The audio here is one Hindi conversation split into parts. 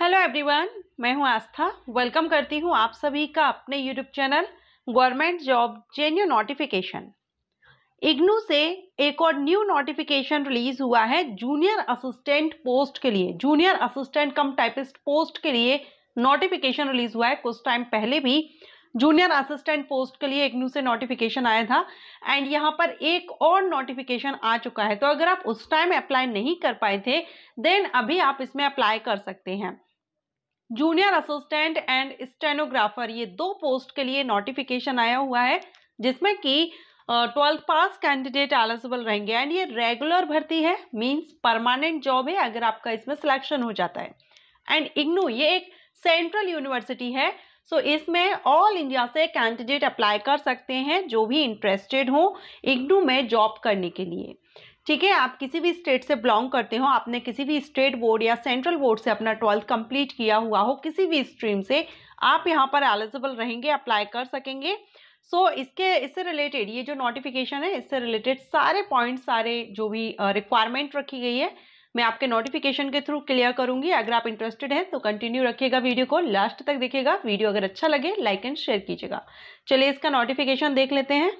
हेलो एवरीवन मैं हूं आस्था वेलकम करती हूं आप सभी का अपने YouTube channel government job genuine notification IGNOU से एक और न्यू नोटिफिकेशन रिलीज हुआ है जूनियर असिस्टेंट पोस्ट के लिए junior assistant cum typist post के लिए नोटिफिकेशन रिलीज हुआ है कुछ टाइम पहले भी जूनियर असिस्टेंट पोस्ट के लिए इग्नू से नोटिफिकेशन आया था एंड यहाँ पर एक और नोटिफिकेशन आ चुका है तो अगर आप उस टाइम अप्लाई नहीं कर पाए थे देन अभी आप इसमें अप्लाई कर सकते हैं जूनियर असिस्टेंट एंड स्टेनोग्राफर ये दो पोस्ट के लिए नोटिफिकेशन आया हुआ है जिसमें कि ट्वेल्थ पास कैंडिडेट एलिजिबल रहेंगे एंड ये रेगुलर भर्ती है मींस परमानेंट जॉब है अगर आपका इसमें सिलेक्शन हो जाता है एंड इग्नू ये एक सेंट्रल यूनिवर्सिटी है सो so, इसमें ऑल इंडिया से कैंडिडेट अप्लाई कर सकते हैं जो भी इंटरेस्टेड हों इग्नू में जॉब करने के लिए ठीक है आप किसी भी स्टेट से बिलोंग करते हो आपने किसी भी स्टेट बोर्ड या सेंट्रल बोर्ड से अपना ट्वेल्थ कंप्लीट किया हुआ हो किसी भी स्ट्रीम से आप यहाँ पर एलिजिबल रहेंगे अप्लाई कर सकेंगे सो so, इसके इससे रिलेटेड ये जो नोटिफिकेशन है इससे रिलेटेड सारे पॉइंट सारे जो भी रिक्वायरमेंट रखी गई है मैं आपके नोटिफिकेशन के थ्रू क्लियर करूंगी अगर आप इंटरेस्टेड हैं तो कंटिन्यू रखिएगा वीडियो को लास्ट तक देखिएगा वीडियो अगर अच्छा लगे लाइक एंड शेयर कीजिएगा चलिए इसका नोटिफिकेशन देख लेते हैं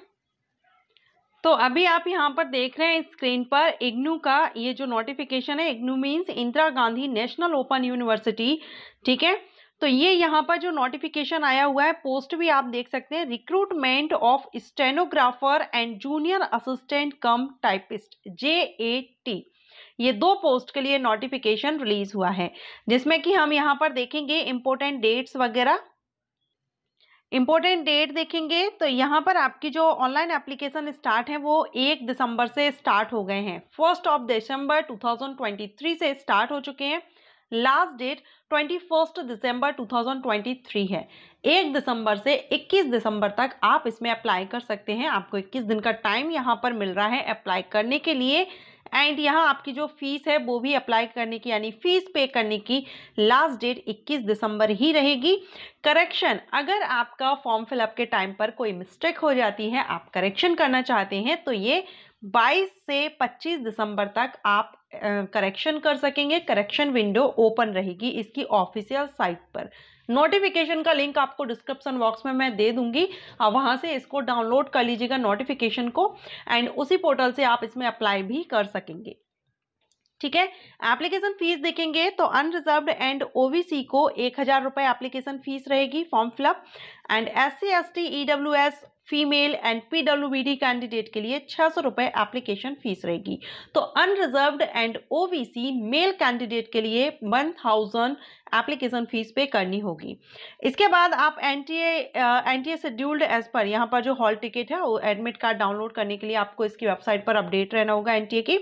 तो अभी आप यहाँ पर देख रहे हैं स्क्रीन पर इग्नू का ये जो नोटिफिकेशन है IGNOU means Indira Gandhi national open university ठीक है तो ये यहाँ पर जो नोटिफिकेशन आया हुआ है पोस्ट भी आप देख सकते हैं recruitment of stenographer and junior assistant cum typist J A T ये दो पोस्ट के लिए नोटिफिकेशन रिलीज हुआ है जिसमें कि हम यहाँ पर देखेंगे इंपॉर्टेंट डेट्स वगैरह इम्पोर्टेंट डेट देखेंगे तो यहाँ पर आपकी जो ऑनलाइन एप्लीकेशन स्टार्ट है वो एक दिसंबर से स्टार्ट हो गए हैं फर्स्ट ऑफ दिसंबर 2023 से स्टार्ट हो चुके हैं लास्ट डेट 21 दिसंबर 2023 है एक दिसंबर से 21 दिसंबर तक आप इसमें अप्लाई कर सकते हैं आपको 21 दिन का टाइम यहाँ पर मिल रहा है अप्लाई करने के लिए एंड यहाँ आपकी जो फीस है वो भी अप्लाई करने की यानी फीस पे करने की लास्ट डेट 21 दिसंबर ही रहेगी करेक्शन अगर आपका फॉर्म फिलअप के टाइम पर कोई मिस्टेक हो जाती है आप करेक्शन करना चाहते हैं तो ये 22 से 25 दिसंबर तक आप करेक्शन कर सकेंगे करेक्शन विंडो ओपन रहेगी इसकी ऑफिशियल साइट पर नोटिफिकेशन का लिंक आपको डिस्क्रिप्शन बॉक्स में मैं दे दूंगी आप हाँ, वहां से इसको डाउनलोड कर लीजिएगा नोटिफिकेशन को एंड उसी पोर्टल से आप इसमें अप्लाई भी कर सकेंगे ठीक है एप्लीकेशन फीस देखेंगे तो अनरिजर्व एंड ओबीसी को एक हज़ार रुपये एप्लीकेशन फीस रहेगी form fill up and S C S T E W S female and पीडब्ल्यूबीडी कैंडिडेट के लिए छह सौ रुपए एप्लीकेशन फीस रहेगी तो unreserved and OBC male candidate के लिए वन थाउजेंड एप्लीकेशन फीस पे करनी होगी इसके बाद आप N T N T A scheduled age पर यहाँ पर जो हॉल टिकट है वो एडमिट कार्ड डाउनलोड करने के लिए आपको इसकी वेबसाइट पर अपडेट रहना होगा एन की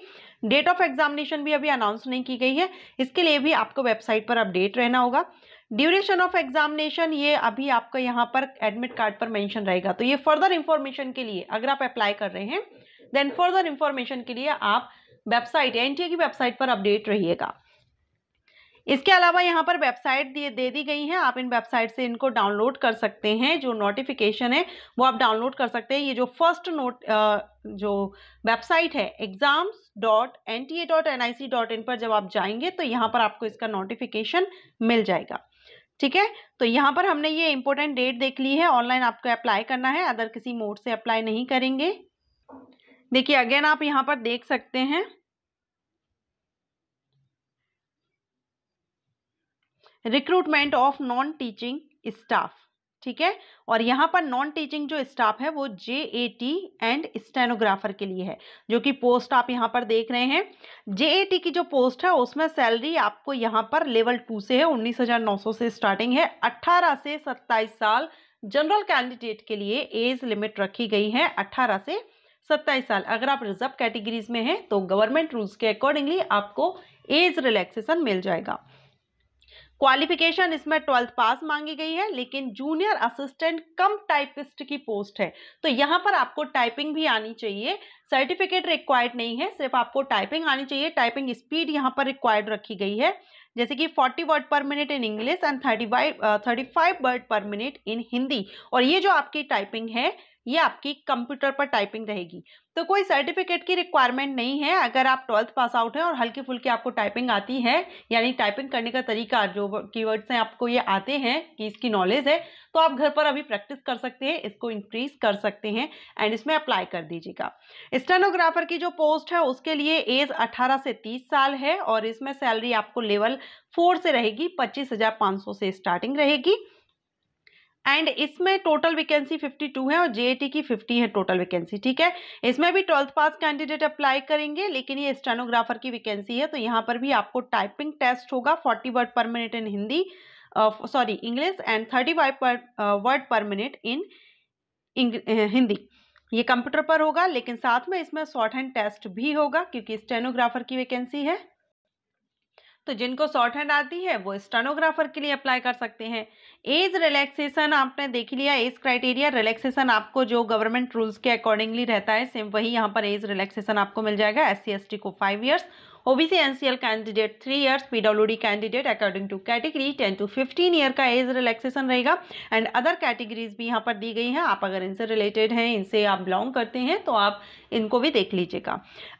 डेट ऑफ एग्जामिनेशन भी अभी अनाउंस नहीं की गई है इसके लिए भी आपको वेबसाइट पर अपडेट रहना होगा ड्यूरेशन ऑफ एग्जामिनेशन ये अभी आपका यहाँ पर एडमिट कार्ड पर मेंशन रहेगा तो ये फर्दर इन्फॉर्मेशन के लिए अगर आप अप्लाई कर रहे हैं देन फर्दर इंफॉर्मेशन के लिए आप वेबसाइट एन की वेबसाइट पर अपडेट रहिएगा इसके अलावा यहाँ पर वेबसाइट दिए दे दी गई हैं आप इन वेबसाइट से इनको डाउनलोड कर सकते हैं जो नोटिफिकेशन है वो आप डाउनलोड कर सकते हैं ये जो फर्स्ट नोट जो वेबसाइट है exams dot N T A dot N I C dot in पर जब आप जाएंगे तो यहाँ पर आपको इसका नोटिफिकेशन मिल जाएगा ठीक है तो यहाँ पर हमने ये इंपॉर्टेंट डेट देख ली है ऑनलाइन आपको अप्लाई करना है अदर किसी मोड से अप्लाई नहीं करेंगे देखिए अगेन आप यहाँ पर देख सकते हैं recruitment of non teaching staff ठीक है और यहाँ पर नॉन टीचिंग जो स्टाफ है वो J A T and stenographer के लिए है जो कि पोस्ट आप यहाँ पर देख रहे हैं जे ए टी की जो पोस्ट है उसमें सैलरी आपको यहाँ पर लेवल टू से है उन्नीस हज़ार नौ सौ से स्टार्टिंग है अट्ठारह से सत्ताईस साल जनरल कैंडिडेट के लिए एज लिमिट रखी गई है अट्ठारह से सत्ताईस साल अगर आप रिजर्व कैटेगरीज में हैं तो गवर्नमेंट रूल्स के अकॉर्डिंगली आपको एज रिलैक्सेशन मिल जाएगा क्वालिफिकेशन इसमें ट्वेल्थ पास मांगी गई है लेकिन जूनियर असिस्टेंट कम टाइपिस्ट की पोस्ट है तो यहाँ पर आपको टाइपिंग भी आनी चाहिए सर्टिफिकेट रिक्वायर्ड नहीं है सिर्फ आपको टाइपिंग आनी चाहिए टाइपिंग स्पीड यहाँ पर रिक्वायर्ड रखी गई है जैसे कि 40 word per minute in English and thirty five word per minute in Hindi और ये जो आपकी टाइपिंग है ये आपकी कंप्यूटर पर टाइपिंग रहेगी तो कोई सर्टिफिकेट की रिक्वायरमेंट नहीं है अगर आप ट्वेल्थ पास आउट हैं और हल्की फुल्की आपको टाइपिंग आती है यानी टाइपिंग करने का तरीका जो कीवर्ड्स हैं आपको ये आते हैं कि इसकी नॉलेज है तो आप घर पर अभी प्रैक्टिस कर सकते हैं इसको इंक्रीज कर सकते हैं एंड इसमें अप्लाई कर दीजिएगा स्टेनोग्राफर की जो पोस्ट है उसके लिए एज अठारह से तीस साल है और इसमें सैलरी आपको लेवल फोर से रहेगी पच्चीस से स्टार्टिंग रहेगी एंड इसमें टोटल वैकेंसी 52 है और जेईटी की 50 है टोटल वैकेंसी ठीक है इसमें भी ट्वेल्थ पास कैंडिडेट अप्लाई करेंगे लेकिन ये स्टेनोग्राफर की वैकेंसी है तो यहाँ पर भी आपको टाइपिंग टेस्ट होगा forty word per minute in Hindi sorry English and thirty five word per minute in Hindi ये कंप्यूटर पर होगा लेकिन साथ में इसमें शॉर्ट हैंड टेस्ट भी होगा क्योंकि स्टेनोग्राफर की वैकेंसी है तो जिनको शॉर्ट हैंड आती है वो स्टेनोग्राफर के लिए अप्लाई कर सकते हैं एज रिलैक्सेशन आपने देख लिया एज क्राइटेरिया रिलैक्सेशन आपको जो गवर्नमेंट रूल्स के अकॉर्डिंगली रहता है सेम वही यहाँ पर एज रिलैक्सेशन आपको मिल जाएगा एस सी को five years OBC NCL candidate three years PWD candidate according to category ten to fifteen year का एज रिलैक्सेशन रहेगा एंड अदर कैटेगरीज भी यहाँ पर दी गई हैं आप अगर इनसे रिलेटेड हैं इनसे आप बिलोंग करते हैं तो आप इनको भी देख लीजिएगा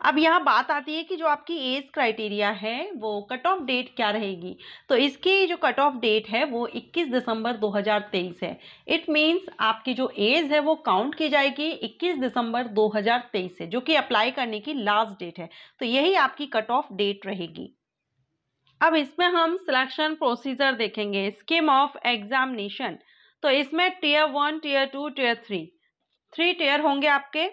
अब यहाँ बात आती है कि जो आपकी एज क्राइटेरिया है वो कट ऑफ डेट क्या रहेगी तो इसकी जो कट ऑफ डेट है वो 21 दिसंबर 2023 है इट मीन्स आपकी जो एज है वो काउंट की जाएगी 21 दिसंबर 2023 से जो कि अप्लाई करने की लास्ट डेट है तो यही आपकी कट ऑफ ऑफ डेट रहेगी अब इसमें हम सिलेक्शन प्रोसीजर देखेंगे स्कीम ऑफ एग्जामिनेशन तो इसमें tier one tier two tier three three tier होंगे आपके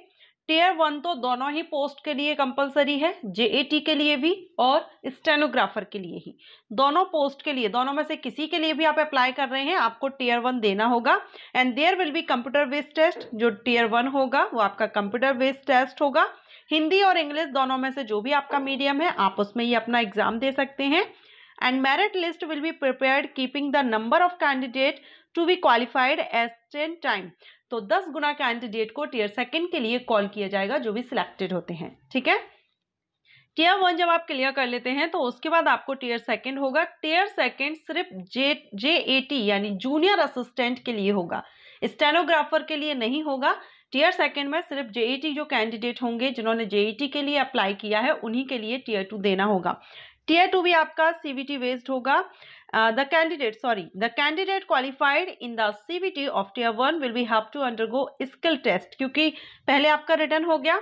टीयर वन तो दोनों ही पोस्ट के लिए कंपलसरी है जेएटी के लिए भी और स्टेनोग्राफर के लिए ही दोनों पोस्ट के लिए दोनों में से किसी के लिए भी आप अप्लाई कर रहे हैं आपको टीयर वन देना होगा and there will be computer based test जो टीयर वन होगा वो आपका कंप्यूटर बेस्ड टेस्ट होगा हिंदी और इंग्लिश दोनों में से जो भी आपका मीडियम है आप उसमें ही अपना एग्जाम दे सकते हैं and merit list will be prepared keeping the number of candidate to be qualified as ten time तो दस गुना कैंडिडेट को टीयर सेकेंड के लिए कॉल किया जाएगा जो भी सिलेक्टेड होते हैं ठीक है टीयर वन जब आप क्लियर कर लेते हैं तो उसके बाद आपको टीयर सेकेंड होगा टीयर सेकेंड सिर्फ जे जे ए टी यानी जूनियर असिस्टेंट के लिए होगा स्टेनोग्राफर के लिए नहीं होगा टीयर सेकेंड में सिर्फ जेईटी e जो कैंडिडेट होंगे जिन्होंने जेईटी e के लिए अप्लाई किया है उन्हीं के लिए टीयर टू देना होगा टीयर टू भी आपका सीबीटी बेस्ड होगा the candidate sorry the candidate qualified in the CBT of tier one will be have to undergo skill test क्योंकि पहले आपका रिटर्न हो गया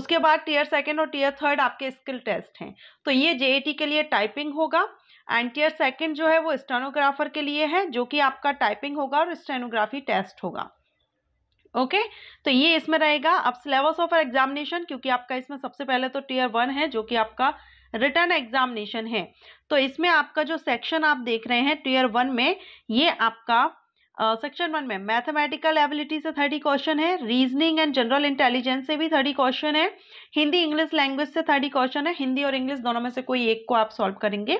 उसके बाद टीयर सेकेंड और टीयर थर्ड आपके स्किल टेस्ट हैं तो ये जेईटी e के लिए टाइपिंग होगा एंड टीयर सेकेंड जो है वो स्टेनोग्राफर के लिए है जो कि आपका टाइपिंग होगा और स्टेनोग्राफी टेस्ट होगा ओके तो ये इसमें रहेगा अब सिलेबस ऑफ एग्जामिनेशन क्योंकि आपका इसमें सबसे पहले तो टीयर वन है जो कि आपका रिटर्न एग्जामिनेशन है तो इसमें आपका जो सेक्शन आप देख रहे हैं टीयर वन में ये आपका सेक्शन uh, वन में मैथमेटिकल एबिलिटी से थर्टी क्वेश्चन है रीजनिंग एंड जनरल इंटेलिजेंस से भी थर्टी क्वेश्चन है हिंदी इंग्लिश लैंग्वेज से थर्टी क्वेश्चन है हिंदी और इंग्लिश दोनों में से कोई एक को आप सॉल्व करेंगे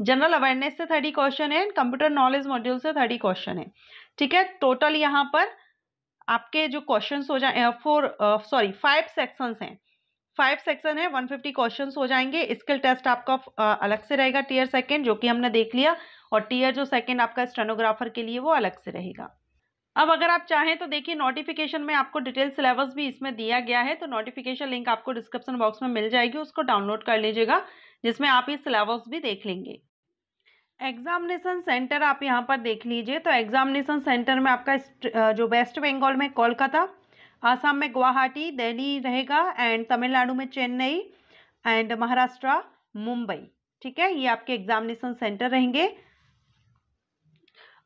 जनरल अवेयरनेस से थर्टी क्वेश्चन है एंड कंप्यूटर नॉलेज मॉड्यूल से थर्टी क्वेश्चन है ठीक है टोटल यहाँ पर आपके जो क्वेश्चन हो जाए फोर सॉरी फाइव सेक्शंस हैं फाइव सेक्शन है 150 फिफ्टी क्वेश्चन हो जाएंगे स्किल टेस्ट आपका अलग से रहेगा टीयर सेकेंड जो कि हमने देख लिया और टीयर जो सेकेंड आपका स्टेनोग्राफर के लिए वो अलग से रहेगा अब अगर आप चाहें तो देखिए नोटिफिकेशन में आपको डिटेल सिलेबस भी इसमें दिया गया है तो नोटिफिकेशन लिंक आपको डिस्क्रिप्शन बॉक्स में मिल जाएगी उसको डाउनलोड कर लीजिएगा जिसमें आप ये सिलेबस भी देख लेंगे एग्जामिनेशन सेंटर आप यहाँ पर देख लीजिए तो एग्जामिनेशन सेंटर में आपका जो वेस्ट बंगाल में कोलकाता आसाम में गुवाहाटी दिल्ली रहेगा एंड तमिलनाडु में चेन्नई एंड महाराष्ट्र मुंबई ठीक है ये आपके एग्जामिनेशन सेंटर रहेंगे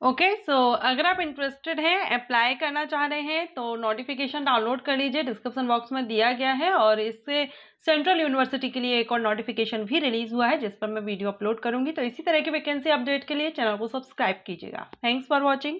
ओके okay, सो so अगर आप इंटरेस्टेड हैं अप्लाई करना चाह रहे हैं तो नोटिफिकेशन डाउनलोड कर लीजिए डिस्क्रिप्शन बॉक्स में दिया गया है और इससे सेंट्रल यूनिवर्सिटी के लिए एक और नोटिफिकेशन भी रिलीज हुआ है जिस पर मैं वीडियो अपलोड करूंगी तो इसी तरह की वैकेंसी अपडेट के लिए चैनल को सब्सक्राइब कीजिएगा थैंक्स फॉर वॉचिंग